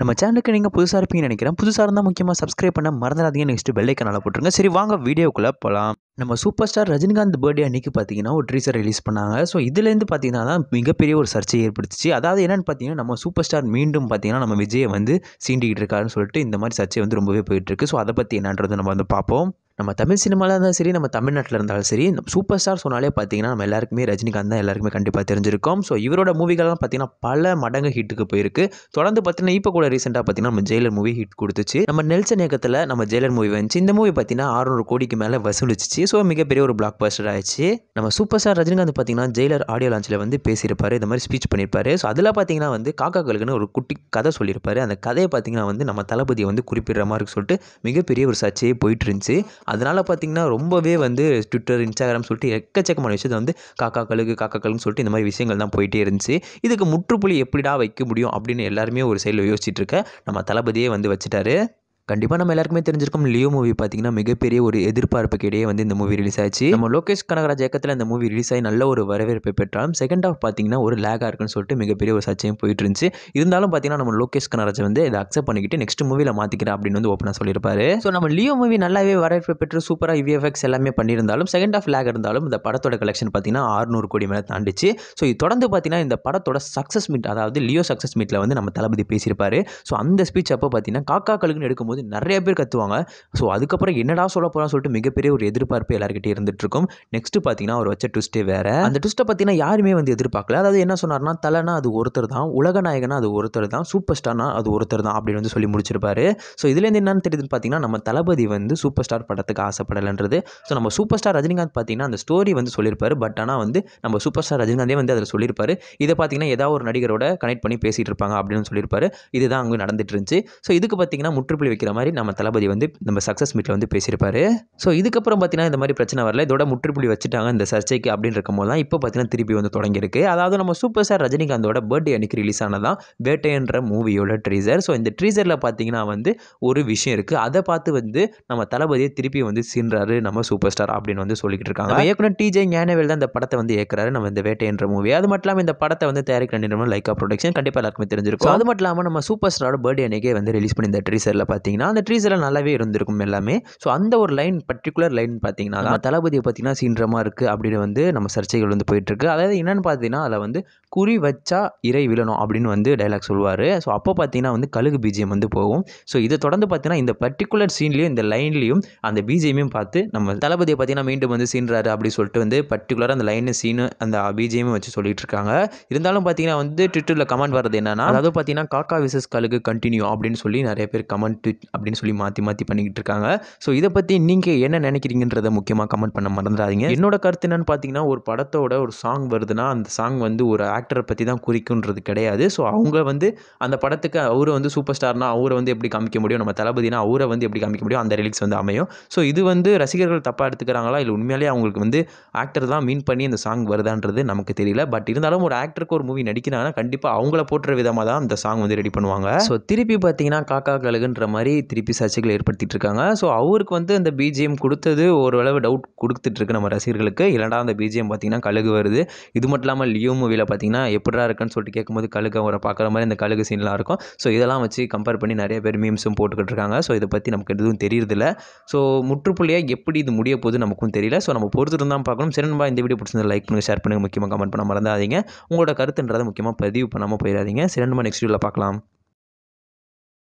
நம்ம சேனலுக்கு நீங்கள் புதுசாக இருப்பீங்கன்னு நினைக்கிறேன் புதுசாக இருந்தால் முக்கியமாக சப்ஸ்கிரைப் பண்ண மறந்துடாதீங்க நெக்ஸ்ட் பெல்லைக்கனால் போட்டுருங்க சரி வாங்க வீடியோக்குள்ளே போகலாம் நம்ம சூப்பர் ஸ்டார் ரஜினிகாந்த் பர்த்டே அன்னைக்கு பார்த்தீங்கன்னா ஒரு ட்ரீசர் ரிலீஸ் பண்ணாங்க ஸோ இதுலேருந்து பார்த்தீங்கன்னா தான் மிகப்பெரிய ஒரு சர்ச்சை ஏற்படுத்துச்சு அதாவது என்னென்னு பார்த்தீங்கன்னா நம்ம சூப்பர் ஸ்டார் மீண்டும் பார்த்தீங்கன்னா நம்ம விஜயை வந்து சீண்டிக்கிட்டு இருக்காருன்னு சொல்லிட்டு இந்த மாதிரி சர்ச்சை வந்து ரொம்பவே போயிட்டுருக்கு ஸோ அதை பற்றி என்னன்றது நம்ம வந்து பார்ப்போம் நம்ம தமிழ் சினிமாவில் இருந்தாலும் சரி நம்ம தமிழ்நாட்டில் இருந்தாலும் சரி சூப்பர் ஸ்டார் சொன்னாலே பார்த்தீங்கன்னா நம்ம எல்லாருக்குமே ரஜினிகாந்த் தான் எல்லாருக்குமே கண்டிப்பாக தெரிஞ்சிருக்கோம் ஸோ இவரோட மூவிகள்லாம் பார்த்தீங்கன்னா பல மடங்கு ஹிட்டுக்கு போயிருக்கு தொடர்ந்து பார்த்தீங்கன்னா இப்போ கூட ரீசெண்டாக பார்த்தீங்கன்னா நம்ம ஜெயிலர் மூவி ஹிட் கொடுத்துச்சு நம்ம நெல்சன் இயக்கத்தில் நம்ம ஜெயிலர் மூவி வந்துச்சு இந்த மூவி பார்த்தீங்கன்னா அறுநூறு கோடிக்கு மேலே வசூலிச்சு ஸோ மிகப்பெரிய ஒரு பிளாக் பஸ்டர் ஆயிடுச்சு நம்ம சூப்பர் ஸ்டார் ரஜினிகாந்த் பார்த்தீங்கன்னா ஜெயிலர் ஆடியோ லான்ச்சில் வந்து பேசியிருப்பார் இந்த மாதிரி ஸ்பீச் பண்ணியிருப்பாரு ஸோ அதில் பார்த்தீங்கன்னா வந்து காக்காக்களுக்குன்னு ஒரு குட்டி கதை சொல்லியிருப்பாரு அந்த கதையை பார்த்தீங்கன்னா வந்து நம்ம தளபதியை வந்து குறிப்பிடுற மாதிரி சொல்லிட்டு மிகப்பெரிய ஒரு சர்ச்சையே போயிட்டு இருந்துச்சு அதனால் பார்த்திங்கன்னா ரொம்பவே வந்து ட்விட்டர் இன்ஸ்டாகிராம் சொல்லிட்டு எக்கச்சக்கமான விஷயத்தை வந்து காக்கா கழுகு காக்கா கழுகுன்னு சொல்லிட்டு இந்த மாதிரி விஷயங்கள் தான் போயிட்டே இருந்துச்சு இதுக்கு முற்றுப்புள்ளி எப்படிடா வைக்க முடியும் அப்படின்னு எல்லாருமே ஒரு சைடில் யோசிச்சுட்டு இருக்க நம்ம தளபதியே வந்து வச்சுட்டாரு கண்டிப்பாக நம்ம எல்லாருக்குமே தெரிஞ்சிருக்கும் லியோ மூவி பார்த்தீங்கன்னா மிகப்பெரிய ஒரு எதிர்பார்ப்புக்கு இடையே வந்து இந்த மூவி ரிலீஸ் ஆச்சு நம்ம லோகேஷ் கனகராஜ் இயக்கத்தில் இந்த மூவி ரிலீஸ் ஆகி நல்ல ஒரு வரவேற்பை பெற்றாலும் செகண்ட் ஆஃப் பார்த்தீங்கன்னா ஒரு லேகாக இருக்குன்னு சொல்லிட்டு மிகப்பெரிய ஒரு சர்ச்சையும் போயிட்டு இருந்துச்சு இருந்தாலும் பார்த்தீங்கன்னா நம்ம லோகேஷ் கனராஜ் வந்து இதை அக்செப்ட் பண்ணிக்கிட்டு நெக்ஸ்ட் மூவியில் மாற்றிக்கிறேன் அப்படின்னு வந்து ஓப்பனாக சொல்லியிருப்பாரு ஸோ நம்ம லியோ மூவி நல்லாவே வரவேற்பு பெற்று சூப்பராக விஎஃப்எக்ஸ் எல்லாமே பண்ணியிருந்தாலும் செகண்ட் ஆஃப் லேக் இருந்தாலும் இந்த படத்தோட கலெக்ஷன் பார்த்தீங்கன்னா ஆறுநூறு கோடி மேலே தாண்டிச்சு ஸோ இது தொடர்ந்து பார்த்தீங்கன்னா இந்த படத்தோட சக்ஸஸ் மீட் அதாவது லியோ சக்ஸஸ் மீட்டில் வந்து நம்ம தளபதி பேசியிருப்பாரு ஸோ அந்த ஸ்பீச் அப்போ பார்த்தீங்கன்னா காக்கா கழுகுன்னு எடுக்கும்போது போது நிறைய பேர் கற்றுவாங்க ஸோ அதுக்கப்புறம் என்னடா சொல்ல போகிறான்னு சொல்லிட்டு மிகப்பெரிய ஒரு எதிர்பார்ப்பு எல்லாருக்கிட்டே இருக்கும் நெக்ஸ்ட் பார்த்தீங்கன்னா அவர் வச்ச ட்விஸ்டே வேறு அந்த ட்விஸ்ட்டை பார்த்தீங்கன்னா யாருமே வந்து எதிர்பார்க்கல அதாவது என்ன சொன்னார்னா தலைனா அது ஒருத்தர் தான் உலகநாயகனா அது ஒருத்தர் தான் சூப்பர் ஸ்டார்னா அது ஒருத்தர் தான் அப்படின்னு வந்து சொல்லி முடிச்சிருப்பாரு ஸோ இதுலேருந்து என்னன்னு தெரியுதுன்னு பார்த்தீங்கன்னா நம்ம தளபதி வந்து சூப்பர் ஸ்டார் படத்துக்கு ஆசைப்படலைன்றது ஸோ நம்ம சூப்பர் ஸ்டார் ரஜினிகாந்த் பார்த்தீங்கன்னா அந்த ஸ்டோரி வந்து சொல்லியிருப்பார் பட் ஆனால் வந்து நம்ம சூப்பர் ஸ்டார் ரஜினிகாந்தே வந்து அதில் சொல்லியிருப்பாரு இதை பார்த்தீங்கன்னா ஏதாவது ஒரு நடிகரோட கனெக்ட் பண்ணி பேசிகிட்டு இருப்பாங்க அப்படின்னு சொல்லியிருப்பாரு இதுதான் அங்கே நடந்துட்டு இருந்துச்சு ஸோ இதுக்கு பார்த்தீங்கன்னா முற்றுப்புள்ளி வைக்க அப்படிங்கிற மாதிரி நம்ம தளபதி வந்து நம்ம சக்ஸஸ் மீட்டில் வந்து பேசியிருப்பாரு ஸோ இதுக்கப்புறம் பார்த்தீங்கன்னா இந்த மாதிரி பிரச்சனை வரல இதோட முற்றுப்புள்ளி வச்சுட்டாங்க இந்த சர்ச்சைக்கு அப்படின்னு இருக்கும்போது தான் இப்போ பார்த்தீங்கன்னா திருப்பி வந்து தொடங்கியிருக்கு அதாவது நம்ம சூப்பர் ஸ்டார் ரஜினிகாந்தோட பர்த்டே அன்னைக்கு ரிலீஸ் ஆனதான் வேட்டைன்ற மூவியோட ட்ரீசர் ஸோ இந்த ட்ரீசரில் பார்த்தீங்கன்னா வந்து ஒரு விஷயம் இருக்குது அதை பார்த்து வந்து நம்ம தளபதியை திருப்பி வந்து சீன்றாரு நம்ம சூப்பர் ஸ்டார் அப்படின்னு வந்து சொல்லிக்கிட்டு இருக்காங்க இயக்குனர் டிஜே ஞானவேல் தான் இந்த படத்தை வந்து ஏற்கிறாரு நம்ம இந்த வேட்டைன்ற மூவி அது மட்டும் இல்லாமல் இந்த படத்தை வந்து தயாரிக்க நிறுவனம் லைக்கா ப்ரொடக்ஷன் கண்டிப்பாக எல்லாருக்குமே தெரிஞ்சிருக்கும் அது மட்டும் இல்லாமல் நம்ம சூப்பர் ஸ்டாரோட பர்த்டே அன்னைக்கே வந்து ரிலீஸ் பண்ணி இந்த ட்ரீசரில் பார்த்தீங்கன்னா பார்த்தீங்கன்னா அந்த ட்ரீஸ் எல்லாம் நல்லாவே இருந்திருக்கும் எல்லாமே ஸோ அந்த ஒரு லைன் பர்டிகுலர் லைன் பார்த்தீங்கன்னா தளபதியை பார்த்தீங்கன்னா சீன்றமாக இருக்குது அப்படின்னு வந்து நம்ம சர்ச்சைகள் வந்து போயிட்டுருக்கு அதாவது என்னென்னு பார்த்தீங்கன்னா அதில் வந்து குறி வச்சா இறை விழணும் அப்படின்னு வந்து டைலாக் சொல்லுவார் ஸோ அப்போ பார்த்தீங்கன்னா வந்து கழுகு பீஜியம் வந்து போகும் ஸோ இதை தொடர்ந்து பார்த்தீங்கன்னா இந்த பர்டிகுலர் சீன்லேயும் இந்த லைன்லேயும் அந்த பீஜியமையும் பார்த்து நம்ம தளபதியை பார்த்தீங்கன்னா மீண்டும் வந்து சீன்றாரு அப்படின்னு சொல்லிட்டு வந்து பர்டிகுலராக அந்த லைனு சீனு அந்த பீஜியமும் வச்சு சொல்லிட்டு இருக்காங்க இருந்தாலும் பார்த்தீங்கன்னா வந்து ட்விட்டரில் கமெண்ட் வர்றது என்னன்னா அதாவது பார்த்தீங்கன்னா காக்கா விசஸ் கழுகு கண்டினியூ அப்படின்னு சொல்லி நிறைய பேர் கமெண்ட் ட்விட் அப்படின்னு சொல்லி மாற்றி மாற்றி பண்ணிக்கிட்டு இருக்காங்க ஸோ இதை பற்றி நீங்கள் என்ன நினைக்கிறீங்கன்றதை முக்கியமாக கமெண்ட் பண்ண மறந்துடாதீங்க என்னோட கருத்து என்னன்னு பார்த்தீங்கன்னா ஒரு படத்தோட ஒரு சாங் வருதுன்னா அந்த சாங் வந்து ஒரு ஆக்ட் ஆக்டரை பற்றி தான் குறிக்குன்றது கிடையாது ஸோ அவங்க வந்து அந்த படத்துக்கு அவரை வந்து சூப்பர் ஸ்டார்னால் அவரை வந்து எப்படி காமிக்க முடியும் நம்ம தளபதினா அவரை வந்து எப்படி காமிக்க முடியும் அந்த ரிலிக்ஸ் வந்து அமையும் ஸோ இது வந்து ரசிகர்கள் தப்பாக எடுத்துக்கிறாங்களா இல்லை உண்மையிலேயே அவங்களுக்கு வந்து ஆக்டர் தான் மீன் பண்ணி இந்த சாங் வருதான்றது நமக்கு தெரியல பட் இருந்தாலும் ஒரு ஆக்டருக்கு ஒரு மூவி நடிக்கிறாங்கன்னா கண்டிப்பாக அவங்கள போட்டுற விதமாக தான் அந்த சாங் வந்து ரெடி பண்ணுவாங்க ஸோ திருப்பி பார்த்தீங்கன்னா காக்கா கழுகுன்ற மாதிரி திருப்பி சர்ச்சைகள் ஏற்படுத்திட்டு இருக்காங்க ஸோ அவருக்கு வந்து அந்த பிஜிஎம் கொடுத்தது ஓரளவு டவுட் கொடுத்துட்ருக்கு நம்ம ரசிகர்களுக்கு இல்லைடா அந்த பிஜிஎம் பார்த்தீங்கன்னா கழுகு வருது இது மட்டும் இல்லாமல் லியோ மூவியில் பார்த்தீங்கன்னா பார்த்தீங்கன்னா எப்படா இருக்குன்னு சொல்லிட்டு கேட்கும்போது கழுகு அவரை பார்க்குற மாதிரி இந்த கழுகு சீன்லாம் இருக்கும் ஸோ இதெல்லாம் வச்சு கம்பேர் பண்ணி நிறைய பேர் மீம்ஸும் போட்டுக்கிட்டு இருக்காங்க ஸோ இதை பற்றி நமக்கு எதுவும் தெரியறதில்ல ஸோ முற்றுப்புள்ளியாக எப்படி இது முடிய போது நமக்கும் தெரியல ஸோ நம்ம பொறுத்துட்டு தான் பார்க்கணும் சரின்பா இந்த வீடியோ பிடிச்சிருந்தா லைக் பண்ணுங்கள் ஷேர் பண்ணுங்கள் முக்கியமாக கமெண்ட் பண்ண மறந்தாதீங்க உங்களோட கருத்துன்றதை முக்கியமாக பதிவு பண்ணாமல் போயிடாதீங்க சிறந்தமாக நெக்ஸ்ட் வீடியோவில் பார்க்கலாம்